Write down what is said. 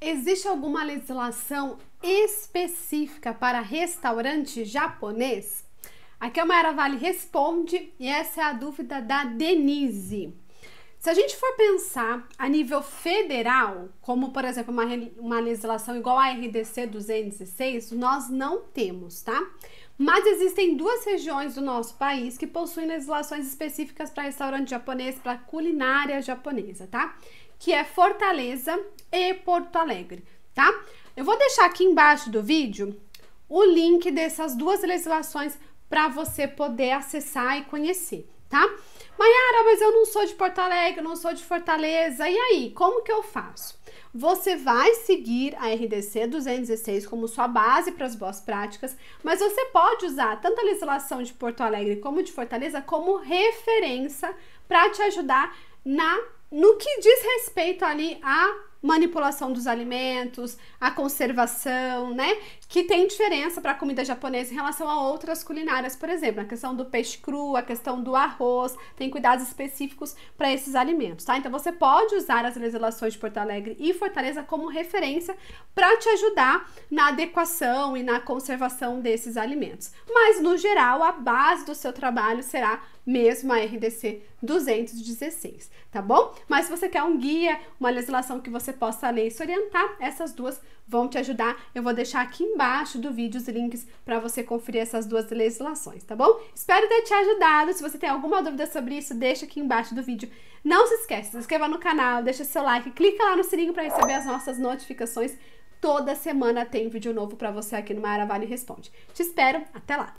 Existe alguma legislação específica para restaurante japonês? Aqui é a Mayara Vale responde e essa é a dúvida da Denise. Se a gente for pensar a nível federal, como por exemplo uma, uma legislação igual à RDC 206, nós não temos, tá? Mas existem duas regiões do nosso país que possuem legislações específicas para restaurante japonês, para culinária japonesa, tá? que é Fortaleza e Porto Alegre, tá? Eu vou deixar aqui embaixo do vídeo o link dessas duas legislações para você poder acessar e conhecer, tá? Maiara, mas eu não sou de Porto Alegre, não sou de Fortaleza. E aí, como que eu faço? Você vai seguir a RDC 216 como sua base para as boas práticas, mas você pode usar tanto a legislação de Porto Alegre como de Fortaleza como referência para te ajudar na no que diz respeito ali à manipulação dos alimentos, à conservação, né? Que tem diferença para a comida japonesa em relação a outras culinárias, por exemplo, a questão do peixe cru, a questão do arroz, tem cuidados específicos para esses alimentos, tá? Então você pode usar as legislações de Porto Alegre e Fortaleza como referência para te ajudar na adequação e na conservação desses alimentos. Mas no geral, a base do seu trabalho será mesmo a RDC 216, tá bom? Mas se você quer um guia, uma legislação que você possa ler e se orientar, essas duas vão te ajudar. Eu vou deixar aqui embaixo do vídeo os links para você conferir essas duas legislações, tá bom? Espero ter te ajudado. Se você tem alguma dúvida sobre isso, deixa aqui embaixo do vídeo. Não se esquece, se inscreva no canal, deixa seu like, clica lá no sininho para receber as nossas notificações. Toda semana tem vídeo novo para você aqui no Mara Responde. Te espero, até lá!